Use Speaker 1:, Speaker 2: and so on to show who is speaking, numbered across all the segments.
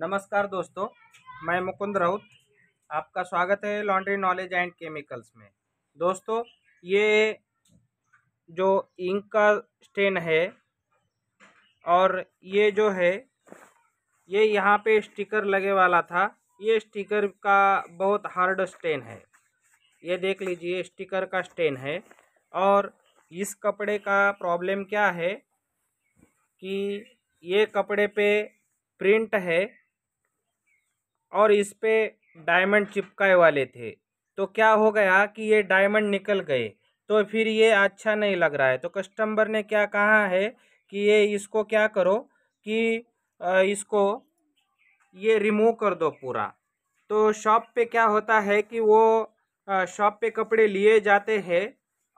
Speaker 1: नमस्कार दोस्तों मैं मुकुंद राउत आपका स्वागत है लॉन्ड्री नॉलेज एंड केमिकल्स में दोस्तों ये जो इंक का स्टेन है और ये जो है ये यहाँ पे स्टिकर लगे वाला था ये स्टिकर का बहुत हार्ड स्टेन है ये देख लीजिए स्टिकर का स्टेन है और इस कपड़े का प्रॉब्लम क्या है कि ये कपड़े पे प्रिंट है और इस पर डायमंड चिपकाए वाले थे तो क्या हो गया कि ये डायमंड निकल गए तो फिर ये अच्छा नहीं लग रहा है तो कस्टमर ने क्या कहा है कि ये इसको क्या करो कि इसको ये रिमूव कर दो पूरा तो शॉप पे क्या होता है कि वो शॉप पे कपड़े लिए जाते हैं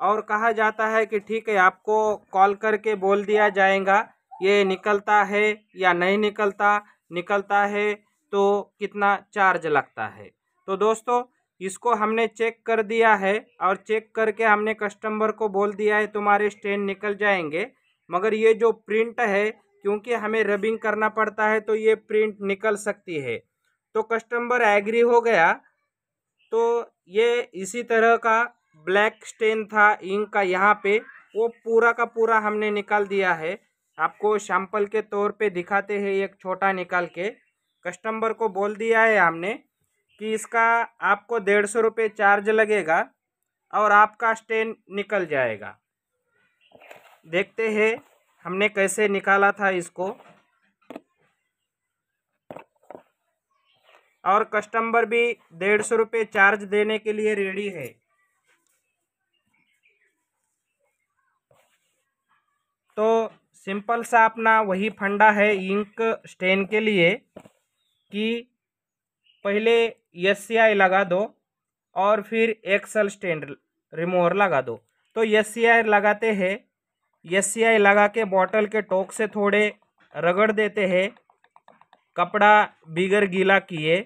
Speaker 1: और कहा जाता है कि ठीक है आपको कॉल करके बोल दिया जाएगा ये निकलता है या नहीं निकलता निकलता है तो कितना चार्ज लगता है तो दोस्तों इसको हमने चेक कर दिया है और चेक करके हमने कस्टमर को बोल दिया है तुम्हारे स्टैंड निकल जाएंगे मगर ये जो प्रिंट है क्योंकि हमें रबिंग करना पड़ता है तो ये प्रिंट निकल सकती है तो कस्टमर एग्री हो गया तो ये इसी तरह का ब्लैक स्टेन था इंक का यहाँ पे वो पूरा का पूरा हमने निकाल दिया है आपको सैम्पल के तौर पे दिखाते हैं एक छोटा निकाल के कस्टमर को बोल दिया है हमने कि इसका आपको डेढ़ सौ रुपये चार्ज लगेगा और आपका स्टेन निकल जाएगा देखते हैं हमने कैसे निकाला था इसको और कस्टमर भी डेढ़ सौ रुपये चार्ज देने के लिए रेडी है तो सिंपल सा अपना वही फंडा है इंक स्टेन के लिए कि पहले एस लगा दो और फिर एक्सल स्टैंड रिमोवर लगा दो तो एस सी आई लगाते हैं एस सी आई लगा के बॉटल के टोक से थोड़े रगड़ देते हैं कपड़ा बिगर गीला किए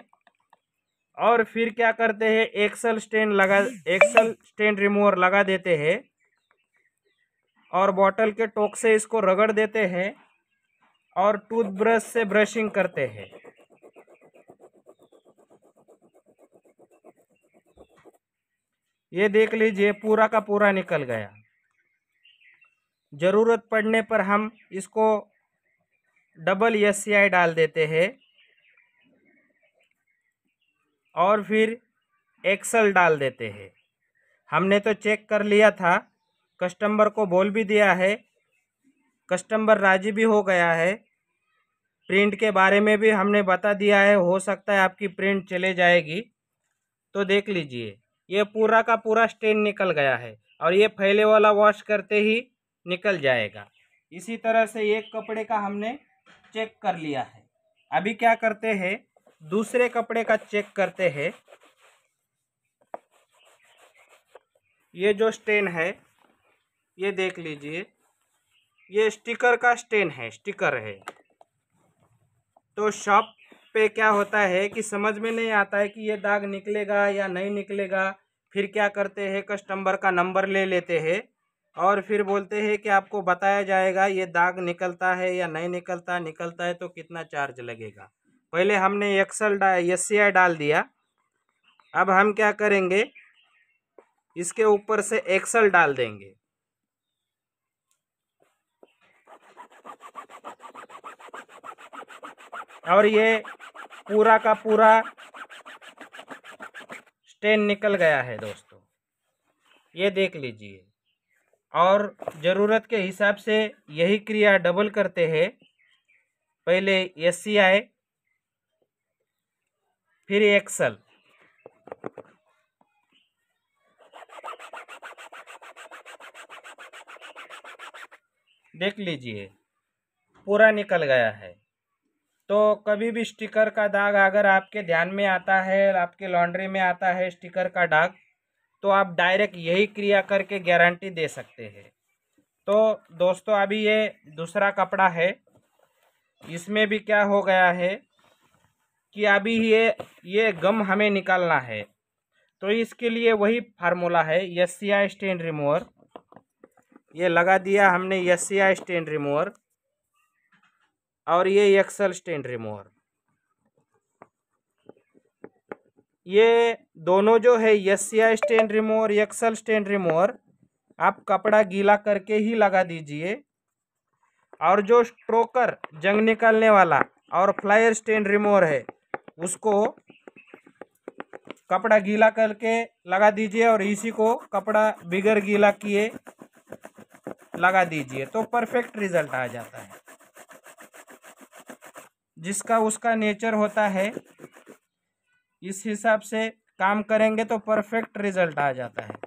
Speaker 1: और फिर क्या करते हैं एक्सल स्टैंड लगा एक्सल स्टैंड रिमोवर लगा देते हैं और बॉटल के टोक से इसको रगड़ देते हैं और टूथब्रश से ब्रशिंग करते हैं ये देख लीजिए पूरा का पूरा निकल गया ज़रूरत पड़ने पर हम इसको डबल एस सी आई डाल देते हैं और फिर एक्सल डाल देते हैं हमने तो चेक कर लिया था कस्टमर को बोल भी दिया है कस्टमर राज़ी भी हो गया है प्रिंट के बारे में भी हमने बता दिया है हो सकता है आपकी प्रिंट चले जाएगी तो देख लीजिए ये पूरा का पूरा स्टेन निकल गया है और ये फैले वाला वॉश करते ही निकल जाएगा इसी तरह से एक कपड़े का हमने चेक कर लिया है अभी क्या करते हैं दूसरे कपड़े का चेक करते हैं ये जो स्टेन है ये देख लीजिए ये स्टिकर का स्टेन है स्टिकर है तो शॉप पे क्या होता है कि समझ में नहीं आता है कि ये दाग निकलेगा या नहीं निकलेगा फिर क्या करते हैं कस्टमर का नंबर ले लेते हैं और फिर बोलते हैं कि आपको बताया जाएगा ये दाग निकलता है या नहीं निकलता निकलता है तो कितना चार्ज लगेगा पहले हमने एक्सल डा एस डाल दिया अब हम क्या करेंगे इसके ऊपर से एक्सल डाल देंगे और ये पूरा का पूरा स्टेन निकल गया है दोस्तों ये देख लीजिए और ज़रूरत के हिसाब से यही क्रिया डबल करते हैं पहले एस सी आई फिर एक्सल देख लीजिए पूरा निकल गया है तो कभी भी स्टिकर का दाग अगर आपके ध्यान में आता है आपके लॉन्ड्री में आता है स्टिकर का दाग तो आप डायरेक्ट यही क्रिया करके गारंटी दे सकते हैं तो दोस्तों अभी ये दूसरा कपड़ा है इसमें भी क्या हो गया है कि अभी ये ये गम हमें निकालना है तो इसके लिए वही फार्मूला है S C I stain remover ये लगा दिया हमने S C I stain remover और ये एक्सल स्टैंड रिमूवर ये दोनों जो है S C I stain remover Excel stain remover आप कपड़ा गीला करके ही लगा दीजिए और जो स्ट्रोकर जंग निकालने वाला और फ्लायर स्टैंड रिमूवर है उसको कपड़ा गीला करके लगा दीजिए और इसी को कपड़ा बिगर गीला किए लगा दीजिए तो परफेक्ट रिजल्ट आ जाता है जिसका उसका नेचर होता है इस हिसाब से काम करेंगे तो परफेक्ट रिजल्ट आ जाता है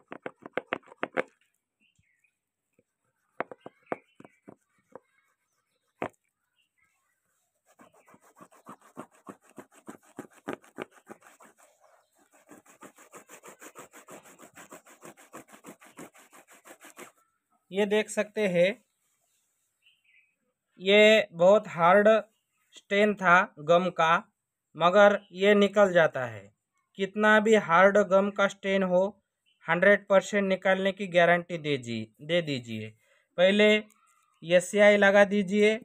Speaker 1: ये देख सकते हैं ये बहुत हार्ड स्टेन था गम का मगर ये निकल जाता है कितना भी हार्ड गम का स्टेन हो हंड्रेड परसेंट निकालने की गारंटी दीजिए दे दीजिए पहले एस लगा दीजिए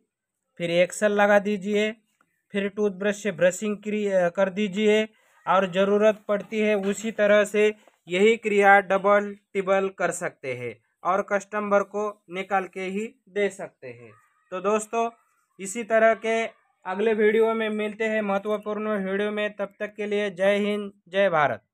Speaker 1: फिर एक्सल लगा दीजिए फिर टूथब्रश से ब्रशिंग कर दीजिए और ज़रूरत पड़ती है उसी तरह से यही क्रिया डबल टिबल कर सकते हैं और कस्टमर को निकाल के ही दे सकते हैं तो दोस्तों इसी तरह के अगले वीडियो में मिलते हैं महत्वपूर्ण वीडियो में तब तक के लिए जय हिंद जय भारत